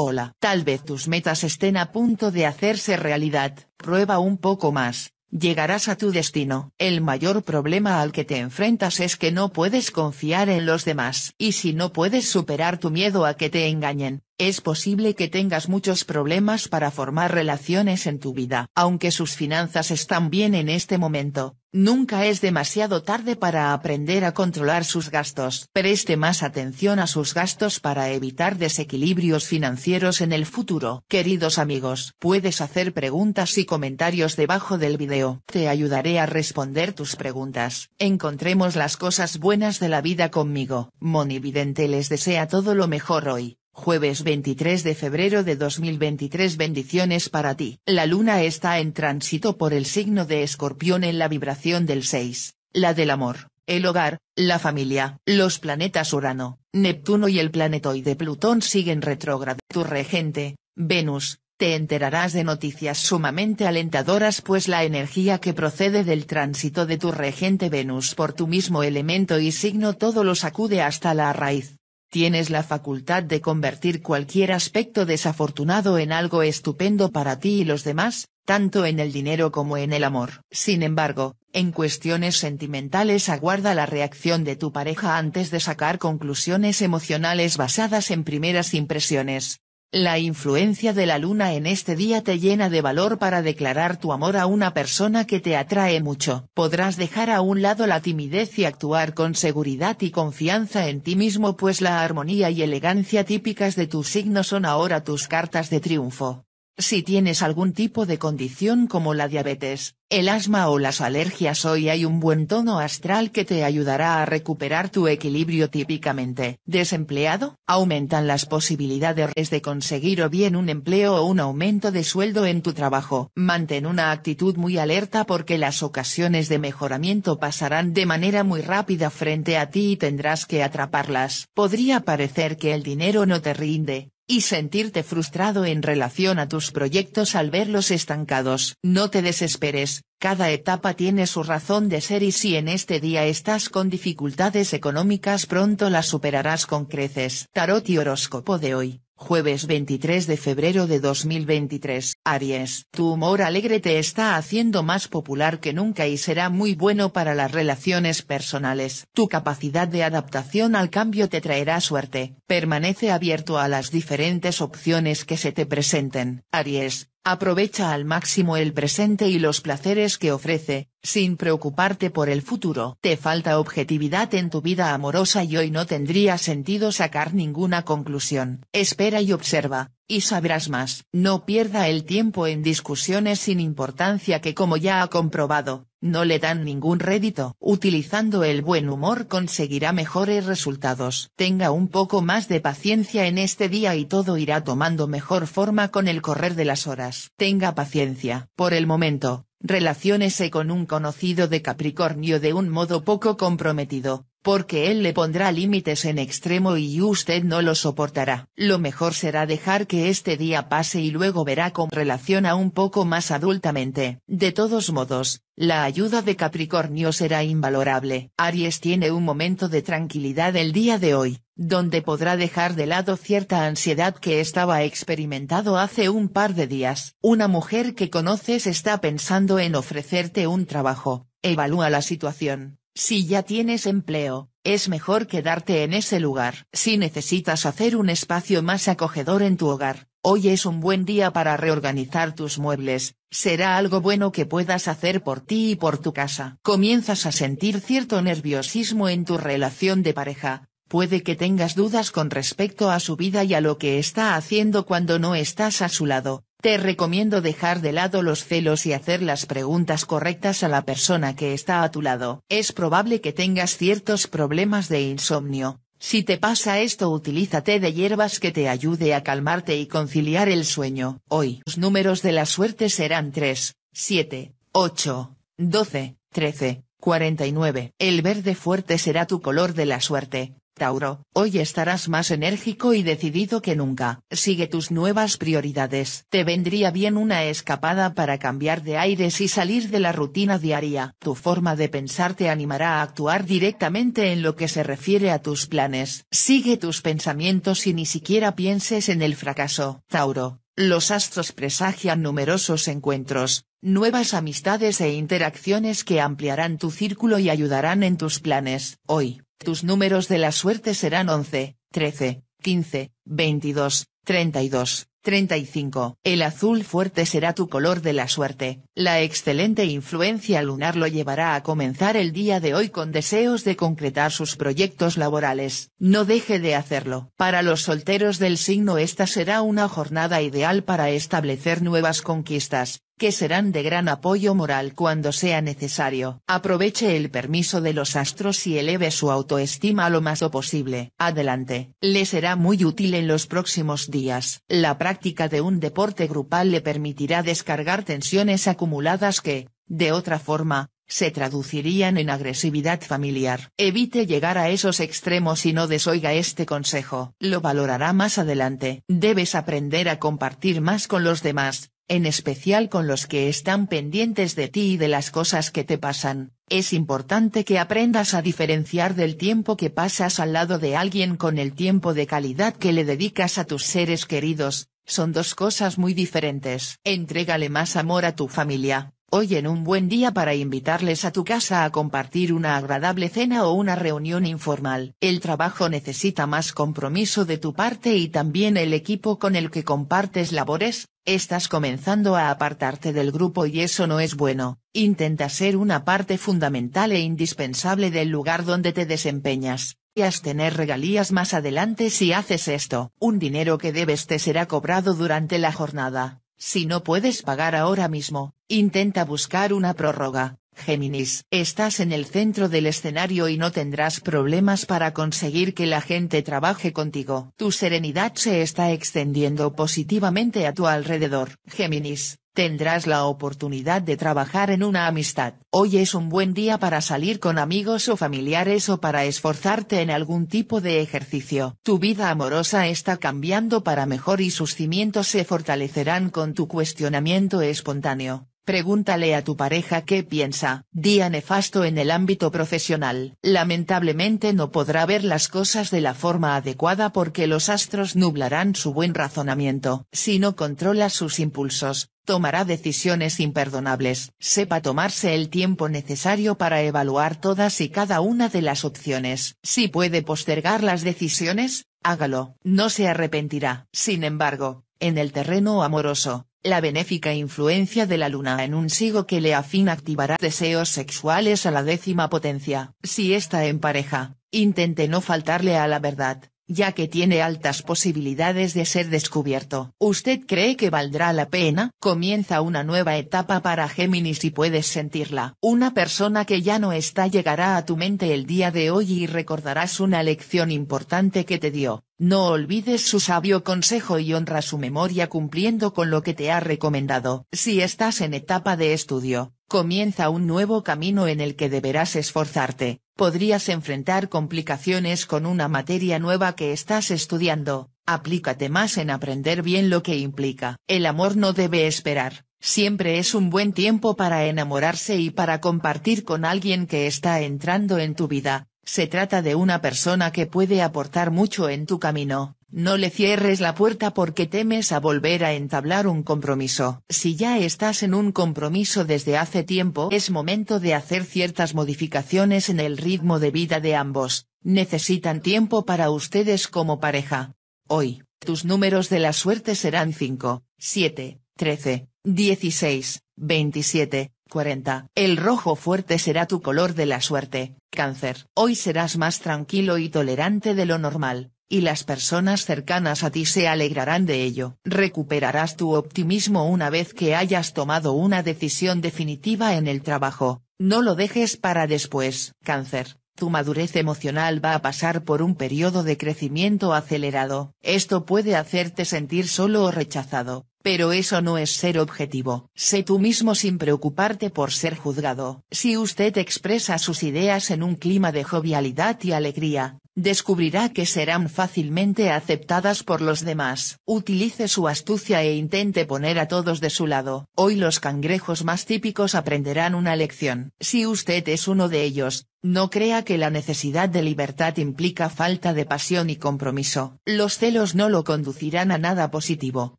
Hola, tal vez tus metas estén a punto de hacerse realidad, prueba un poco más, llegarás a tu destino. El mayor problema al que te enfrentas es que no puedes confiar en los demás. Y si no puedes superar tu miedo a que te engañen, es posible que tengas muchos problemas para formar relaciones en tu vida. Aunque sus finanzas están bien en este momento, nunca es demasiado tarde para aprender a controlar sus gastos. Preste más atención a sus gastos para evitar desequilibrios financieros en el futuro. Queridos amigos, puedes hacer preguntas y comentarios debajo del video. Te ayudaré a responder tus preguntas. Encontremos las cosas buenas de la vida conmigo. Monividente les desea todo lo mejor hoy. Jueves 23 de febrero de 2023 Bendiciones para ti. La luna está en tránsito por el signo de escorpión en la vibración del 6, la del amor, el hogar, la familia. Los planetas Urano, Neptuno y el planetoide Plutón siguen retrógrado. Tu regente, Venus, te enterarás de noticias sumamente alentadoras pues la energía que procede del tránsito de tu regente Venus por tu mismo elemento y signo todo lo sacude hasta la raíz. Tienes la facultad de convertir cualquier aspecto desafortunado en algo estupendo para ti y los demás, tanto en el dinero como en el amor. Sin embargo, en cuestiones sentimentales aguarda la reacción de tu pareja antes de sacar conclusiones emocionales basadas en primeras impresiones. La influencia de la luna en este día te llena de valor para declarar tu amor a una persona que te atrae mucho. Podrás dejar a un lado la timidez y actuar con seguridad y confianza en ti mismo pues la armonía y elegancia típicas de tu signo son ahora tus cartas de triunfo. Si tienes algún tipo de condición como la diabetes, el asma o las alergias hoy hay un buen tono astral que te ayudará a recuperar tu equilibrio típicamente. Desempleado, aumentan las posibilidades de conseguir o bien un empleo o un aumento de sueldo en tu trabajo. Mantén una actitud muy alerta porque las ocasiones de mejoramiento pasarán de manera muy rápida frente a ti y tendrás que atraparlas. Podría parecer que el dinero no te rinde, y sentirte frustrado en relación a tus proyectos al verlos estancados. No te desesperes, cada etapa tiene su razón de ser y si en este día estás con dificultades económicas pronto las superarás con creces. Tarot y horóscopo de hoy, Jueves 23 de febrero de 2023. Aries, tu humor alegre te está haciendo más popular que nunca y será muy bueno para las relaciones personales. Tu capacidad de adaptación al cambio te traerá suerte. Permanece abierto a las diferentes opciones que se te presenten. Aries, aprovecha al máximo el presente y los placeres que ofrece, sin preocuparte por el futuro. Te falta objetividad en tu vida amorosa y hoy no tendría sentido sacar ninguna conclusión. Espera y observa, y sabrás más. No pierda el tiempo en discusiones sin importancia que como ya ha comprobado, no le dan ningún rédito. Utilizando el buen humor conseguirá mejores resultados. Tenga un poco más de paciencia en este día y todo irá tomando mejor forma con el correr de las horas. Tenga paciencia. Por el momento, relaciónese con un conocido de Capricornio de un modo poco comprometido, porque él le pondrá límites en extremo y usted no lo soportará. Lo mejor será dejar que este día pase y luego verá con relación a un poco más adultamente. De todos modos, la ayuda de Capricornio será invalorable. Aries tiene un momento de tranquilidad el día de hoy donde podrá dejar de lado cierta ansiedad que estaba experimentado hace un par de días. Una mujer que conoces está pensando en ofrecerte un trabajo, evalúa la situación. Si ya tienes empleo, es mejor quedarte en ese lugar. Si necesitas hacer un espacio más acogedor en tu hogar, hoy es un buen día para reorganizar tus muebles, será algo bueno que puedas hacer por ti y por tu casa. Comienzas a sentir cierto nerviosismo en tu relación de pareja Puede que tengas dudas con respecto a su vida y a lo que está haciendo cuando no estás a su lado, te recomiendo dejar de lado los celos y hacer las preguntas correctas a la persona que está a tu lado. Es probable que tengas ciertos problemas de insomnio. Si te pasa esto utilízate de hierbas que te ayude a calmarte y conciliar el sueño. Hoy los números de la suerte serán 3, 7, 8, 12, 13, 49. El verde fuerte será tu color de la suerte. Tauro, hoy estarás más enérgico y decidido que nunca. Sigue tus nuevas prioridades. Te vendría bien una escapada para cambiar de aires y salir de la rutina diaria. Tu forma de pensar te animará a actuar directamente en lo que se refiere a tus planes. Sigue tus pensamientos y ni siquiera pienses en el fracaso. Tauro, los astros presagian numerosos encuentros, nuevas amistades e interacciones que ampliarán tu círculo y ayudarán en tus planes. Hoy, tus números de la suerte serán 11, 13, 15, 22, 32, 35. El azul fuerte será tu color de la suerte. La excelente influencia lunar lo llevará a comenzar el día de hoy con deseos de concretar sus proyectos laborales. No deje de hacerlo. Para los solteros del signo esta será una jornada ideal para establecer nuevas conquistas, que serán de gran apoyo moral cuando sea necesario. Aproveche el permiso de los astros y eleve su autoestima lo más posible. Adelante. Le será muy útil en los próximos días. La práctica de un deporte grupal le permitirá descargar tensiones acumuladas que, de otra forma, se traducirían en agresividad familiar. Evite llegar a esos extremos y no desoiga este consejo. Lo valorará más adelante. Debes aprender a compartir más con los demás, en especial con los que están pendientes de ti y de las cosas que te pasan, es importante que aprendas a diferenciar del tiempo que pasas al lado de alguien con el tiempo de calidad que le dedicas a tus seres queridos, son dos cosas muy diferentes. Entrégale más amor a tu familia, Hoy en un buen día para invitarles a tu casa a compartir una agradable cena o una reunión informal. El trabajo necesita más compromiso de tu parte y también el equipo con el que compartes labores, estás comenzando a apartarte del grupo y eso no es bueno. Intenta ser una parte fundamental e indispensable del lugar donde te desempeñas tener regalías más adelante si haces esto. Un dinero que debes te será cobrado durante la jornada. Si no puedes pagar ahora mismo, intenta buscar una prórroga, Géminis. Estás en el centro del escenario y no tendrás problemas para conseguir que la gente trabaje contigo. Tu serenidad se está extendiendo positivamente a tu alrededor. Géminis, tendrás la oportunidad de trabajar en una amistad. Hoy es un buen día para salir con amigos o familiares o para esforzarte en algún tipo de ejercicio. Tu vida amorosa está cambiando para mejor y sus cimientos se fortalecerán con tu cuestionamiento espontáneo. Pregúntale a tu pareja qué piensa. Día nefasto en el ámbito profesional. Lamentablemente no podrá ver las cosas de la forma adecuada porque los astros nublarán su buen razonamiento. Si no controla sus impulsos, tomará decisiones imperdonables. Sepa tomarse el tiempo necesario para evaluar todas y cada una de las opciones. Si puede postergar las decisiones, hágalo. No se arrepentirá. Sin embargo, en el terreno amoroso, la benéfica influencia de la luna en un sigo que le afín activará deseos sexuales a la décima potencia. Si está en pareja, intente no faltarle a la verdad ya que tiene altas posibilidades de ser descubierto. ¿Usted cree que valdrá la pena? Comienza una nueva etapa para Géminis y puedes sentirla. Una persona que ya no está llegará a tu mente el día de hoy y recordarás una lección importante que te dio. No olvides su sabio consejo y honra su memoria cumpliendo con lo que te ha recomendado. Si estás en etapa de estudio, comienza un nuevo camino en el que deberás esforzarte, podrías enfrentar complicaciones con una materia nueva que estás estudiando, aplícate más en aprender bien lo que implica. El amor no debe esperar, siempre es un buen tiempo para enamorarse y para compartir con alguien que está entrando en tu vida, se trata de una persona que puede aportar mucho en tu camino, no le cierres la puerta porque temes a volver a entablar un compromiso. Si ya estás en un compromiso desde hace tiempo, es momento de hacer ciertas modificaciones en el ritmo de vida de ambos. Necesitan tiempo para ustedes como pareja. Hoy, tus números de la suerte serán 5, 7, 13, 16, 27, 40. El rojo fuerte será tu color de la suerte, cáncer. Hoy serás más tranquilo y tolerante de lo normal y las personas cercanas a ti se alegrarán de ello. Recuperarás tu optimismo una vez que hayas tomado una decisión definitiva en el trabajo, no lo dejes para después. Cáncer. Tu madurez emocional va a pasar por un periodo de crecimiento acelerado. Esto puede hacerte sentir solo o rechazado, pero eso no es ser objetivo. Sé tú mismo sin preocuparte por ser juzgado. Si usted expresa sus ideas en un clima de jovialidad y alegría, descubrirá que serán fácilmente aceptadas por los demás. Utilice su astucia e intente poner a todos de su lado. Hoy los cangrejos más típicos aprenderán una lección. Si usted es uno de ellos, no crea que la necesidad de libertad implica falta de pasión y compromiso. Los celos no lo conducirán a nada positivo.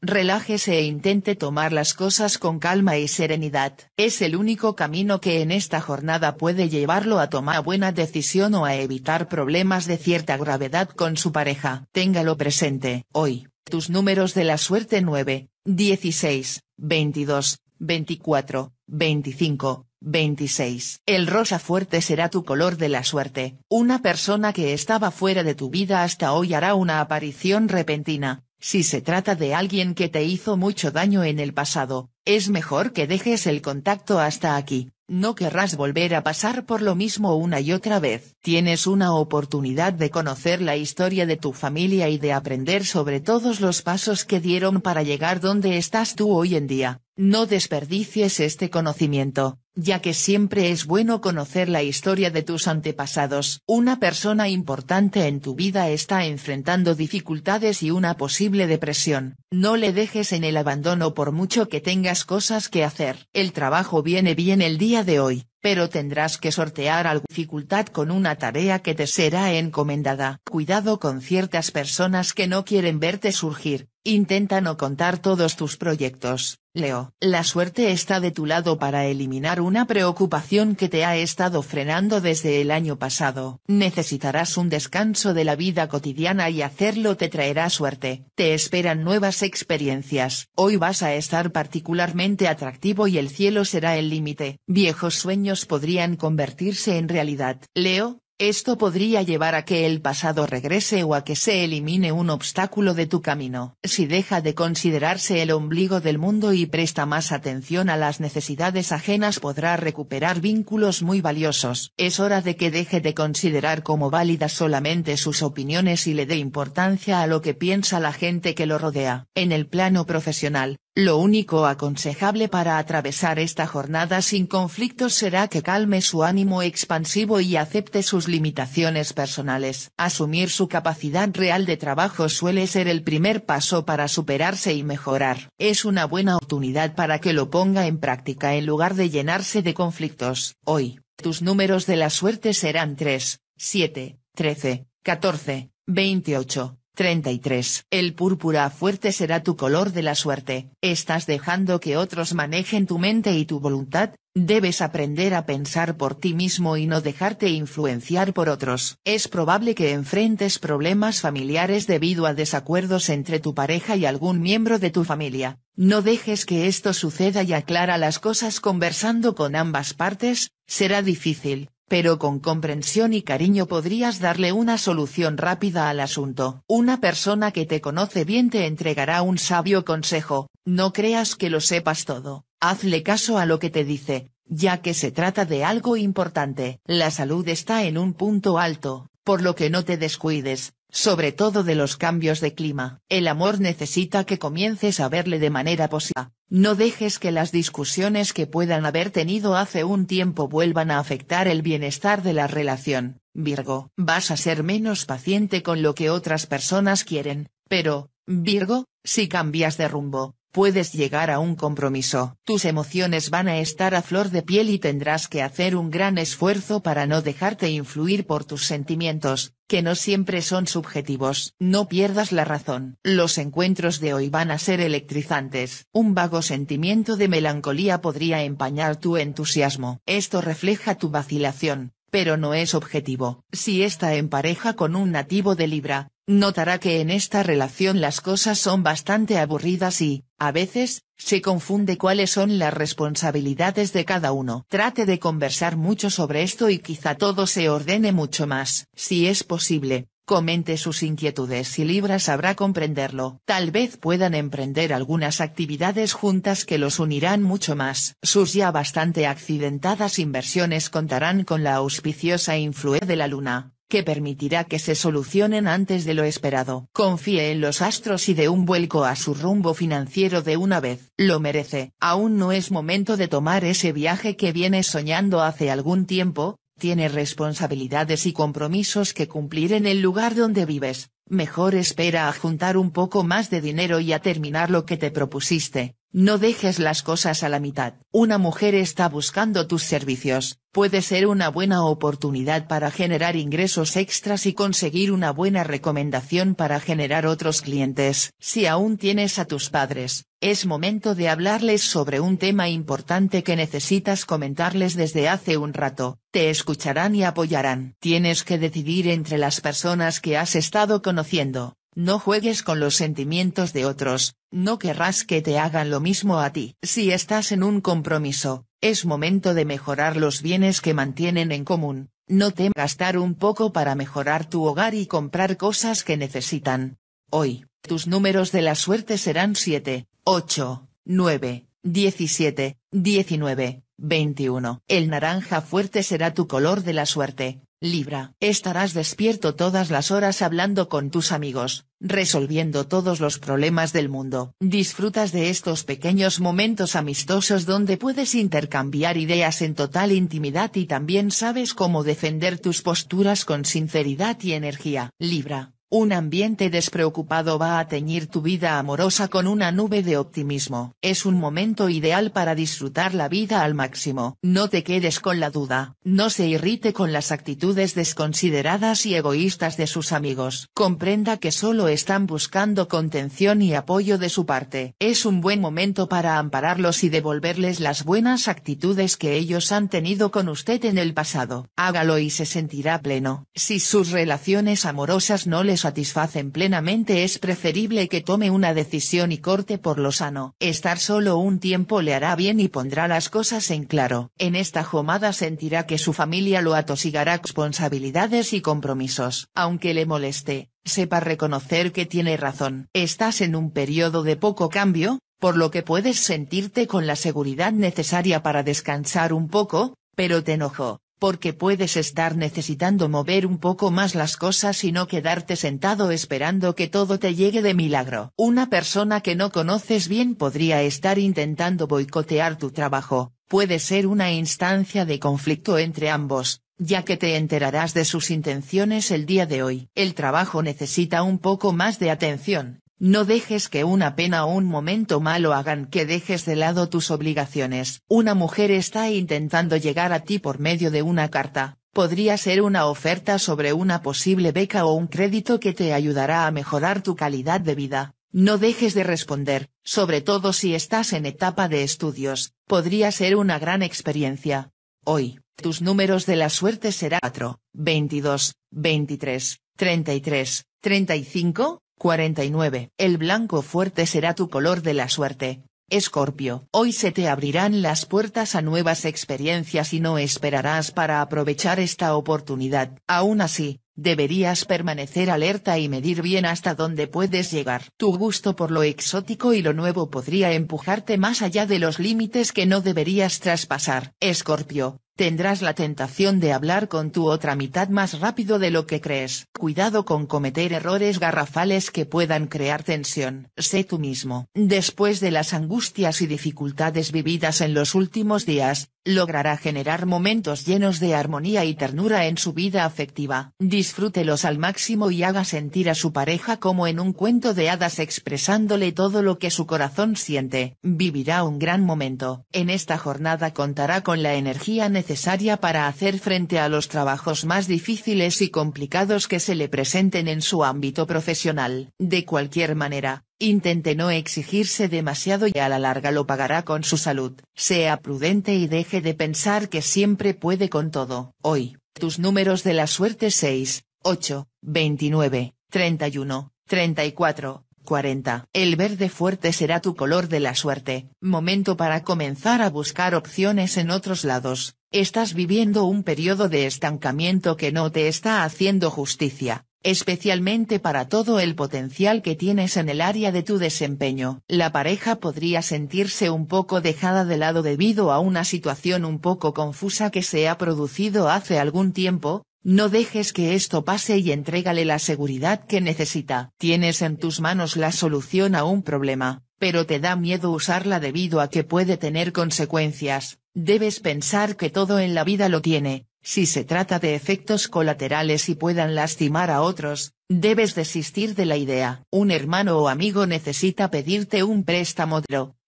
Relájese e intente tomar las cosas con calma y serenidad. Es el único camino que en esta jornada puede llevarlo a tomar buena decisión o a evitar problemas de cierta gravedad con su pareja. Téngalo presente. Hoy, tus números de la suerte 9, 16, 22, 24, 25, 26. El rosa fuerte será tu color de la suerte. Una persona que estaba fuera de tu vida hasta hoy hará una aparición repentina. Si se trata de alguien que te hizo mucho daño en el pasado, es mejor que dejes el contacto hasta aquí. No querrás volver a pasar por lo mismo una y otra vez. Tienes una oportunidad de conocer la historia de tu familia y de aprender sobre todos los pasos que dieron para llegar donde estás tú hoy en día. No desperdicies este conocimiento, ya que siempre es bueno conocer la historia de tus antepasados. Una persona importante en tu vida está enfrentando dificultades y una posible depresión. No le dejes en el abandono por mucho que tengas cosas que hacer. El trabajo viene bien el día de hoy, pero tendrás que sortear alguna dificultad con una tarea que te será encomendada. Cuidado con ciertas personas que no quieren verte surgir Intenta no contar todos tus proyectos, Leo. La suerte está de tu lado para eliminar una preocupación que te ha estado frenando desde el año pasado. Necesitarás un descanso de la vida cotidiana y hacerlo te traerá suerte. Te esperan nuevas experiencias. Hoy vas a estar particularmente atractivo y el cielo será el límite. Viejos sueños podrían convertirse en realidad. Leo, esto podría llevar a que el pasado regrese o a que se elimine un obstáculo de tu camino. Si deja de considerarse el ombligo del mundo y presta más atención a las necesidades ajenas podrá recuperar vínculos muy valiosos. Es hora de que deje de considerar como válidas solamente sus opiniones y le dé importancia a lo que piensa la gente que lo rodea. En el plano profesional, lo único aconsejable para atravesar esta jornada sin conflictos será que calme su ánimo expansivo y acepte sus limitaciones personales. Asumir su capacidad real de trabajo suele ser el primer paso para superarse y mejorar. Es una buena oportunidad para que lo ponga en práctica en lugar de llenarse de conflictos. Hoy, tus números de la suerte serán 3, 7, 13, 14, 28. 33. El púrpura fuerte será tu color de la suerte. Estás dejando que otros manejen tu mente y tu voluntad, debes aprender a pensar por ti mismo y no dejarte influenciar por otros. Es probable que enfrentes problemas familiares debido a desacuerdos entre tu pareja y algún miembro de tu familia. No dejes que esto suceda y aclara las cosas conversando con ambas partes, será difícil, pero con comprensión y cariño podrías darle una solución rápida al asunto. Una persona que te conoce bien te entregará un sabio consejo, no creas que lo sepas todo, hazle caso a lo que te dice, ya que se trata de algo importante. La salud está en un punto alto, por lo que no te descuides, sobre todo de los cambios de clima. El amor necesita que comiences a verle de manera positiva. No dejes que las discusiones que puedan haber tenido hace un tiempo vuelvan a afectar el bienestar de la relación. Virgo, vas a ser menos paciente con lo que otras personas quieren, pero, Virgo, si cambias de rumbo, puedes llegar a un compromiso. Tus emociones van a estar a flor de piel y tendrás que hacer un gran esfuerzo para no dejarte influir por tus sentimientos, que no siempre son subjetivos. No pierdas la razón. Los encuentros de hoy van a ser electrizantes. Un vago sentimiento de melancolía podría empañar tu entusiasmo. Esto refleja tu vacilación, pero no es objetivo. Si está en pareja con un nativo de Libra, Notará que en esta relación las cosas son bastante aburridas y, a veces, se confunde cuáles son las responsabilidades de cada uno. Trate de conversar mucho sobre esto y quizá todo se ordene mucho más. Si es posible, comente sus inquietudes y Libra sabrá comprenderlo. Tal vez puedan emprender algunas actividades juntas que los unirán mucho más. Sus ya bastante accidentadas inversiones contarán con la auspiciosa influencia de la luna que permitirá que se solucionen antes de lo esperado. Confíe en los astros y de un vuelco a su rumbo financiero de una vez. Lo merece. Aún no es momento de tomar ese viaje que viene soñando hace algún tiempo, tiene responsabilidades y compromisos que cumplir en el lugar donde vives, mejor espera a juntar un poco más de dinero y a terminar lo que te propusiste, no dejes las cosas a la mitad. Una mujer está buscando tus servicios, puede ser una buena oportunidad para generar ingresos extras y conseguir una buena recomendación para generar otros clientes. Si aún tienes a tus padres, es momento de hablarles sobre un tema importante que necesitas comentarles desde hace un rato, te escucharán y apoyarán. Tienes que decidir entre las personas que has estado conociendo, no juegues con los sentimientos de otros, no querrás que te hagan lo mismo a ti. Si estás en un compromiso, es momento de mejorar los bienes que mantienen en común, no temas gastar un poco para mejorar tu hogar y comprar cosas que necesitan. Hoy, tus números de la suerte serán 7, 8, 9, 17, 19, 21. El naranja fuerte será tu color de la suerte. Libra, estarás despierto todas las horas hablando con tus amigos, resolviendo todos los problemas del mundo. Disfrutas de estos pequeños momentos amistosos donde puedes intercambiar ideas en total intimidad y también sabes cómo defender tus posturas con sinceridad y energía. Libra, un ambiente despreocupado va a teñir tu vida amorosa con una nube de optimismo. Es un momento ideal para disfrutar la vida al máximo. No te quedes con la duda, no se irrite con las actitudes desconsideradas y egoístas de sus amigos. Comprenda que solo están buscando contención y apoyo de su parte. Es un buen momento para ampararlos y devolverles las buenas actitudes que ellos han tenido con usted en el pasado. Hágalo y se sentirá pleno. Si sus relaciones amorosas no les satisfacen plenamente es preferible que tome una decisión y corte por lo sano. Estar solo un tiempo le hará bien y pondrá las cosas en claro. En esta jomada sentirá que su familia lo atosigará responsabilidades y compromisos. Aunque le moleste, sepa reconocer que tiene razón. Estás en un periodo de poco cambio, por lo que puedes sentirte con la seguridad necesaria para descansar un poco, pero te enojo porque puedes estar necesitando mover un poco más las cosas y no quedarte sentado esperando que todo te llegue de milagro. Una persona que no conoces bien podría estar intentando boicotear tu trabajo, puede ser una instancia de conflicto entre ambos, ya que te enterarás de sus intenciones el día de hoy. El trabajo necesita un poco más de atención, no dejes que una pena o un momento malo hagan que dejes de lado tus obligaciones. Una mujer está intentando llegar a ti por medio de una carta, podría ser una oferta sobre una posible beca o un crédito que te ayudará a mejorar tu calidad de vida. No dejes de responder, sobre todo si estás en etapa de estudios, podría ser una gran experiencia. Hoy, tus números de la suerte será 4, 22, 23, 33, 35, 49. El blanco fuerte será tu color de la suerte. Escorpio, hoy se te abrirán las puertas a nuevas experiencias y no esperarás para aprovechar esta oportunidad. Aún así, deberías permanecer alerta y medir bien hasta dónde puedes llegar. Tu gusto por lo exótico y lo nuevo podría empujarte más allá de los límites que no deberías traspasar. Escorpio, Tendrás la tentación de hablar con tu otra mitad más rápido de lo que crees. Cuidado con cometer errores garrafales que puedan crear tensión. Sé tú mismo. Después de las angustias y dificultades vividas en los últimos días, logrará generar momentos llenos de armonía y ternura en su vida afectiva. Disfrútelos al máximo y haga sentir a su pareja como en un cuento de hadas expresándole todo lo que su corazón siente. Vivirá un gran momento. En esta jornada contará con la energía necesaria necesaria para hacer frente a los trabajos más difíciles y complicados que se le presenten en su ámbito profesional. De cualquier manera, intente no exigirse demasiado y a la larga lo pagará con su salud. Sea prudente y deje de pensar que siempre puede con todo. Hoy, tus números de la suerte 6, 8, 29, 31, 34. 40. El verde fuerte será tu color de la suerte, momento para comenzar a buscar opciones en otros lados, estás viviendo un periodo de estancamiento que no te está haciendo justicia, especialmente para todo el potencial que tienes en el área de tu desempeño. La pareja podría sentirse un poco dejada de lado debido a una situación un poco confusa que se ha producido hace algún tiempo, no dejes que esto pase y entrégale la seguridad que necesita. Tienes en tus manos la solución a un problema, pero te da miedo usarla debido a que puede tener consecuencias. Debes pensar que todo en la vida lo tiene, si se trata de efectos colaterales y puedan lastimar a otros, debes desistir de la idea. Un hermano o amigo necesita pedirte un préstamo.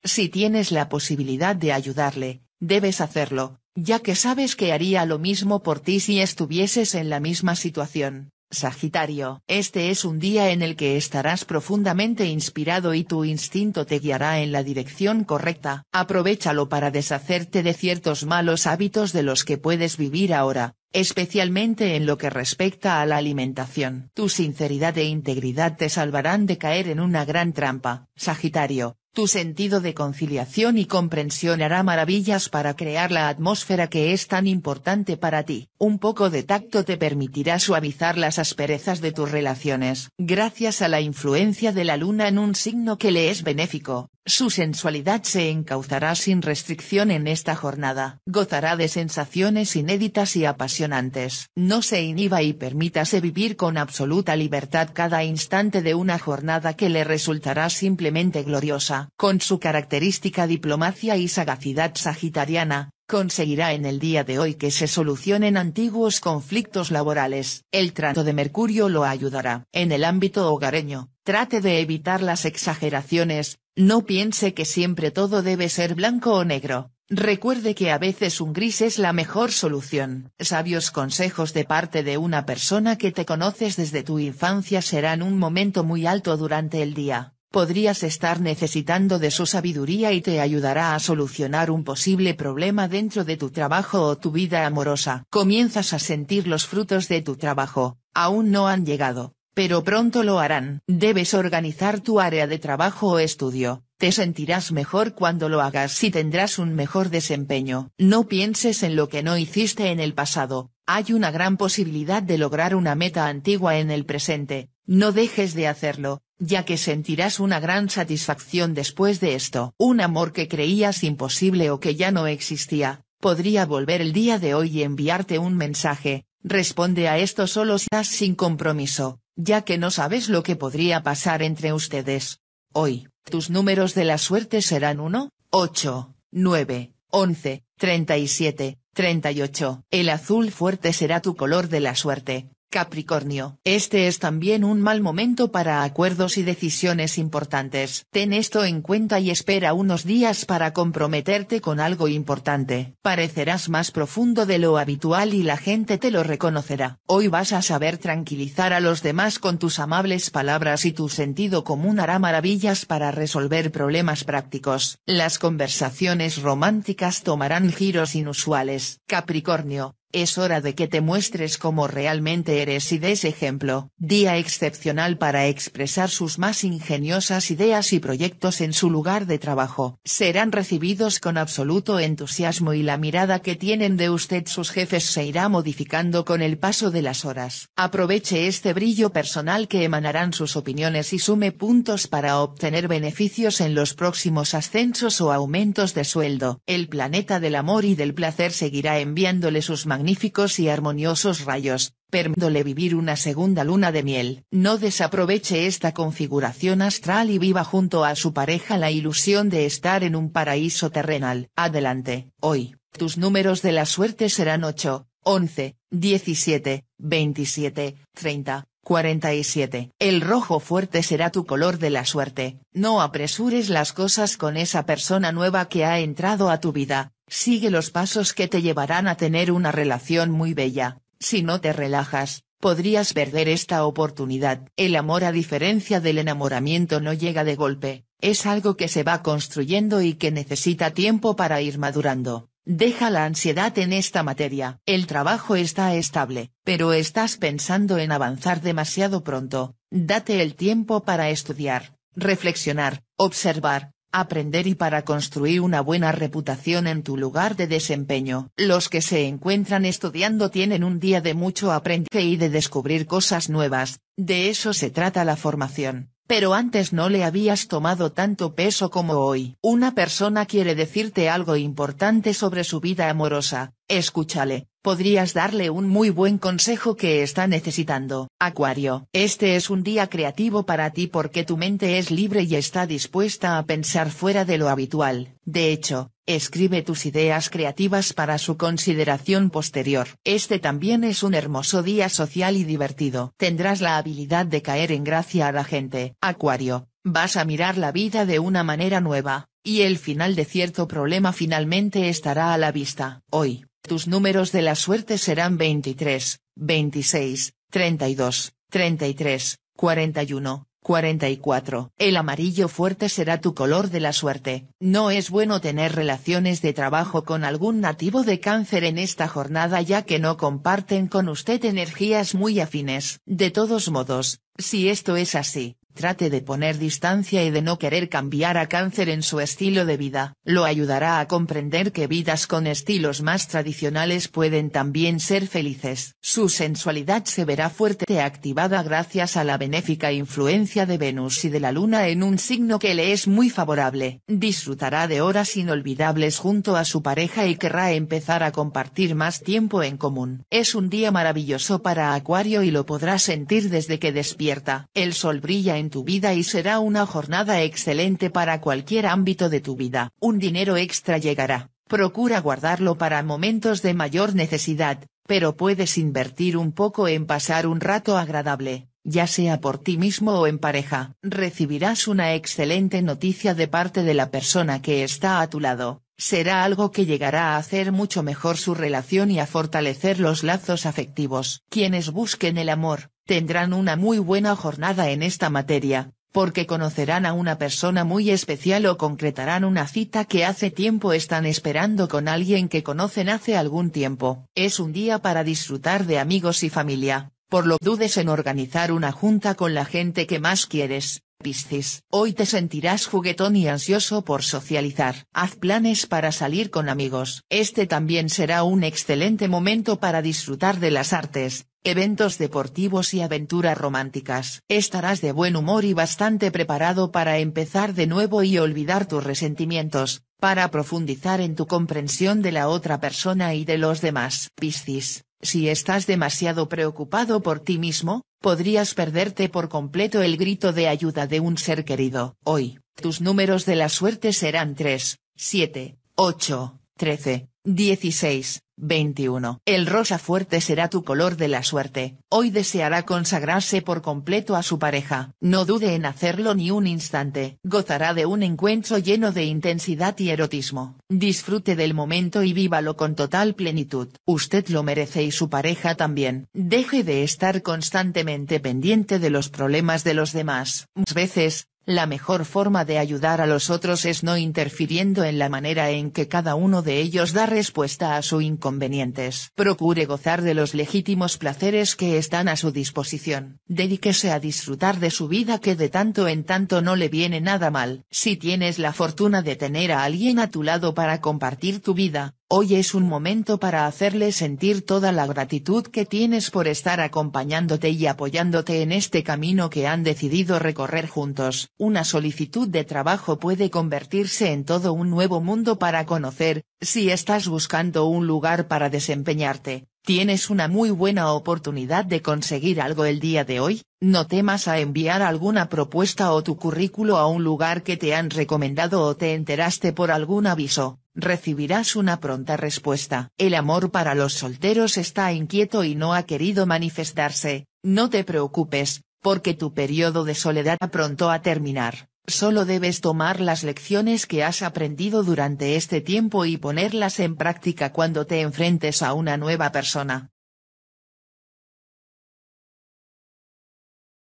Si tienes la posibilidad de ayudarle, Debes hacerlo, ya que sabes que haría lo mismo por ti si estuvieses en la misma situación. Sagitario, este es un día en el que estarás profundamente inspirado y tu instinto te guiará en la dirección correcta. Aprovechalo para deshacerte de ciertos malos hábitos de los que puedes vivir ahora, especialmente en lo que respecta a la alimentación. Tu sinceridad e integridad te salvarán de caer en una gran trampa. Sagitario, tu sentido de conciliación y comprensión hará maravillas para crear la atmósfera que es tan importante para ti. Un poco de tacto te permitirá suavizar las asperezas de tus relaciones. Gracias a la influencia de la luna en un signo que le es benéfico, su sensualidad se encauzará sin restricción en esta jornada. Gozará de sensaciones inéditas y apasionantes. No se inhiba y permítase vivir con absoluta libertad cada instante de una jornada que le resultará simplemente gloriosa. Con su característica diplomacia y sagacidad sagitariana, conseguirá en el día de hoy que se solucionen antiguos conflictos laborales. El trato de Mercurio lo ayudará. En el ámbito hogareño, trate de evitar las exageraciones, no piense que siempre todo debe ser blanco o negro. Recuerde que a veces un gris es la mejor solución. Sabios consejos de parte de una persona que te conoces desde tu infancia serán un momento muy alto durante el día. Podrías estar necesitando de su sabiduría y te ayudará a solucionar un posible problema dentro de tu trabajo o tu vida amorosa. Comienzas a sentir los frutos de tu trabajo, aún no han llegado, pero pronto lo harán. Debes organizar tu área de trabajo o estudio, te sentirás mejor cuando lo hagas y tendrás un mejor desempeño. No pienses en lo que no hiciste en el pasado, hay una gran posibilidad de lograr una meta antigua en el presente, no dejes de hacerlo, ya que sentirás una gran satisfacción después de esto. Un amor que creías imposible o que ya no existía, podría volver el día de hoy y enviarte un mensaje, responde a esto solo si estás sin compromiso ya que no sabes lo que podría pasar entre ustedes. Hoy, tus números de la suerte serán 1, 8, 9, 11, 37, 38. El azul fuerte será tu color de la suerte. Capricornio, este es también un mal momento para acuerdos y decisiones importantes. Ten esto en cuenta y espera unos días para comprometerte con algo importante. Parecerás más profundo de lo habitual y la gente te lo reconocerá. Hoy vas a saber tranquilizar a los demás con tus amables palabras y tu sentido común hará maravillas para resolver problemas prácticos. Las conversaciones románticas tomarán giros inusuales. Capricornio, es hora de que te muestres cómo realmente eres y des ejemplo. Día excepcional para expresar sus más ingeniosas ideas y proyectos en su lugar de trabajo. Serán recibidos con absoluto entusiasmo y la mirada que tienen de usted sus jefes se irá modificando con el paso de las horas. Aproveche este brillo personal que emanarán sus opiniones y sume puntos para obtener beneficios en los próximos ascensos o aumentos de sueldo. El planeta del amor y del placer seguirá enviándole sus magníficos y armoniosos rayos, permíndole vivir una segunda luna de miel. No desaproveche esta configuración astral y viva junto a su pareja la ilusión de estar en un paraíso terrenal. Adelante, hoy, tus números de la suerte serán 8, 11, 17, 27, 30. 47. El rojo fuerte será tu color de la suerte, no apresures las cosas con esa persona nueva que ha entrado a tu vida, Sigue los pasos que te llevarán a tener una relación muy bella, si no te relajas, podrías perder esta oportunidad. El amor a diferencia del enamoramiento no llega de golpe, es algo que se va construyendo y que necesita tiempo para ir madurando. Deja la ansiedad en esta materia. El trabajo está estable, pero estás pensando en avanzar demasiado pronto. Date el tiempo para estudiar, reflexionar, observar, aprender y para construir una buena reputación en tu lugar de desempeño. Los que se encuentran estudiando tienen un día de mucho aprendizaje y de descubrir cosas nuevas, de eso se trata la formación. Pero antes no le habías tomado tanto peso como hoy. Una persona quiere decirte algo importante sobre su vida amorosa, escúchale, podrías darle un muy buen consejo que está necesitando. Acuario, este es un día creativo para ti porque tu mente es libre y está dispuesta a pensar fuera de lo habitual. De hecho, escribe tus ideas creativas para su consideración posterior. Este también es un hermoso día social y divertido. Tendrás la habilidad de caer en gracia a la gente. Acuario, vas a mirar la vida de una manera nueva, y el final de cierto problema finalmente estará a la vista. Hoy, tus números de la suerte serán 23, 26, 32, 33, 41, 44. El amarillo fuerte será tu color de la suerte. No es bueno tener relaciones de trabajo con algún nativo de cáncer en esta jornada ya que no comparten con usted energías muy afines. De todos modos, si esto es así, Trate de poner distancia y de no querer cambiar a cáncer en su estilo de vida. Lo ayudará a comprender que vidas con estilos más tradicionales pueden también ser felices. Su sensualidad se verá fuerte activada gracias a la benéfica influencia de Venus y de la Luna en un signo que le es muy favorable. Disfrutará de horas inolvidables junto a su pareja y querrá empezar a compartir más tiempo en común. Es un día maravilloso para Acuario y lo podrá sentir desde que despierta. El sol brilla en tu vida y será una jornada excelente para cualquier ámbito de tu vida. Un dinero extra llegará, procura guardarlo para momentos de mayor necesidad, pero puedes invertir un poco en pasar un rato agradable, ya sea por ti mismo o en pareja. Recibirás una excelente noticia de parte de la persona que está a tu lado, será algo que llegará a hacer mucho mejor su relación y a fortalecer los lazos afectivos. Quienes busquen el amor, tendrán una muy buena jornada en esta materia, porque conocerán a una persona muy especial o concretarán una cita que hace tiempo están esperando con alguien que conocen hace algún tiempo. Es un día para disfrutar de amigos y familia, por lo dudes en organizar una junta con la gente que más quieres. Piscis, hoy te sentirás juguetón y ansioso por socializar. Haz planes para salir con amigos. Este también será un excelente momento para disfrutar de las artes, eventos deportivos y aventuras románticas. Estarás de buen humor y bastante preparado para empezar de nuevo y olvidar tus resentimientos, para profundizar en tu comprensión de la otra persona y de los demás. Piscis, si estás demasiado preocupado por ti mismo, podrías perderte por completo el grito de ayuda de un ser querido. Hoy, tus números de la suerte serán 3, 7, 8, 13, 16. 21. El rosa fuerte será tu color de la suerte. Hoy deseará consagrarse por completo a su pareja. No dude en hacerlo ni un instante. Gozará de un encuentro lleno de intensidad y erotismo. Disfrute del momento y vívalo con total plenitud. Usted lo merece y su pareja también. Deje de estar constantemente pendiente de los problemas de los demás. veces, la mejor forma de ayudar a los otros es no interfiriendo en la manera en que cada uno de ellos da respuesta a sus inconvenientes. Procure gozar de los legítimos placeres que están a su disposición. Dedíquese a disfrutar de su vida que de tanto en tanto no le viene nada mal. Si tienes la fortuna de tener a alguien a tu lado para compartir tu vida, Hoy es un momento para hacerle sentir toda la gratitud que tienes por estar acompañándote y apoyándote en este camino que han decidido recorrer juntos. Una solicitud de trabajo puede convertirse en todo un nuevo mundo para conocer, si estás buscando un lugar para desempeñarte. Tienes una muy buena oportunidad de conseguir algo el día de hoy, no temas a enviar alguna propuesta o tu currículo a un lugar que te han recomendado o te enteraste por algún aviso recibirás una pronta respuesta. El amor para los solteros está inquieto y no ha querido manifestarse, no te preocupes, porque tu periodo de soledad pronto a terminar. Solo debes tomar las lecciones que has aprendido durante este tiempo y ponerlas en práctica cuando te enfrentes a una nueva persona.